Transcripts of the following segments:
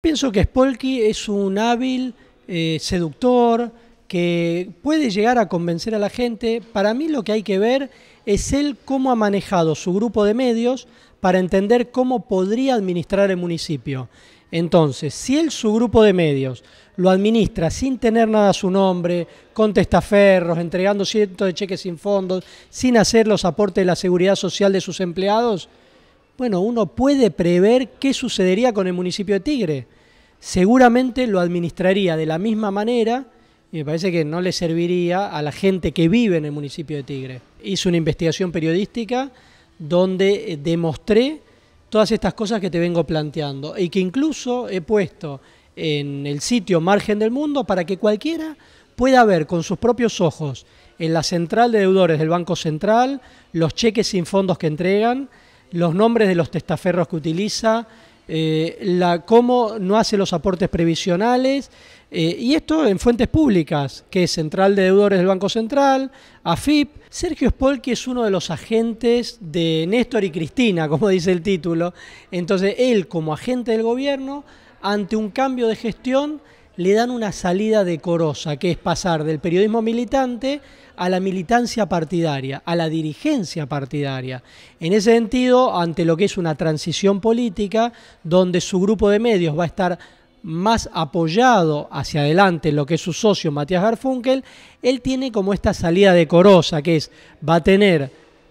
Pienso que Spolky es un hábil eh, seductor que puede llegar a convencer a la gente. Para mí lo que hay que ver es él cómo ha manejado su grupo de medios para entender cómo podría administrar el municipio. Entonces, si él su grupo de medios lo administra sin tener nada a su nombre, con testaferros, entregando cientos de cheques sin fondos, sin hacer los aportes de la seguridad social de sus empleados, bueno, uno puede prever qué sucedería con el municipio de Tigre. Seguramente lo administraría de la misma manera y me parece que no le serviría a la gente que vive en el municipio de Tigre. Hice una investigación periodística donde eh, demostré todas estas cosas que te vengo planteando y que incluso he puesto en el sitio Margen del Mundo para que cualquiera pueda ver con sus propios ojos en la central de deudores del Banco Central los cheques sin fondos que entregan, los nombres de los testaferros que utiliza, eh, la, cómo no hace los aportes previsionales, eh, y esto en fuentes públicas, que es Central de Deudores del Banco Central, AFIP. Sergio Spolki es uno de los agentes de Néstor y Cristina, como dice el título. Entonces, él como agente del gobierno, ante un cambio de gestión, le dan una salida decorosa, que es pasar del periodismo militante a la militancia partidaria, a la dirigencia partidaria. En ese sentido, ante lo que es una transición política, donde su grupo de medios va a estar más apoyado hacia adelante en lo que es su socio Matías Garfunkel, él tiene como esta salida decorosa, que es, va a tener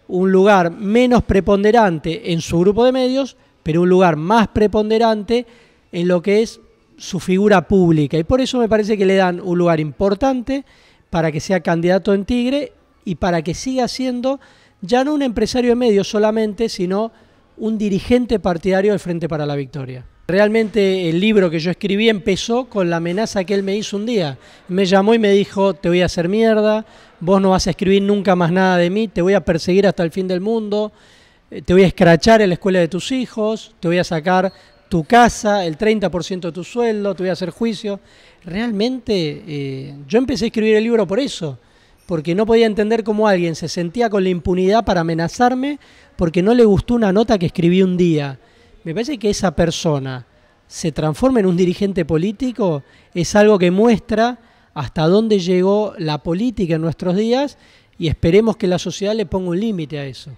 un lugar menos preponderante en su grupo de medios, pero un lugar más preponderante en lo que es su figura pública. Y por eso me parece que le dan un lugar importante para que sea candidato en Tigre y para que siga siendo ya no un empresario de medios solamente, sino un dirigente partidario del Frente para la Victoria. Realmente el libro que yo escribí empezó con la amenaza que él me hizo un día. Me llamó y me dijo, te voy a hacer mierda, vos no vas a escribir nunca más nada de mí, te voy a perseguir hasta el fin del mundo, eh, te voy a escrachar en la escuela de tus hijos, te voy a sacar tu casa, el 30% de tu sueldo, te voy a hacer juicio. Realmente eh, yo empecé a escribir el libro por eso, porque no podía entender cómo alguien se sentía con la impunidad para amenazarme porque no le gustó una nota que escribí un día. Me parece que esa persona se transforma en un dirigente político, es algo que muestra hasta dónde llegó la política en nuestros días y esperemos que la sociedad le ponga un límite a eso.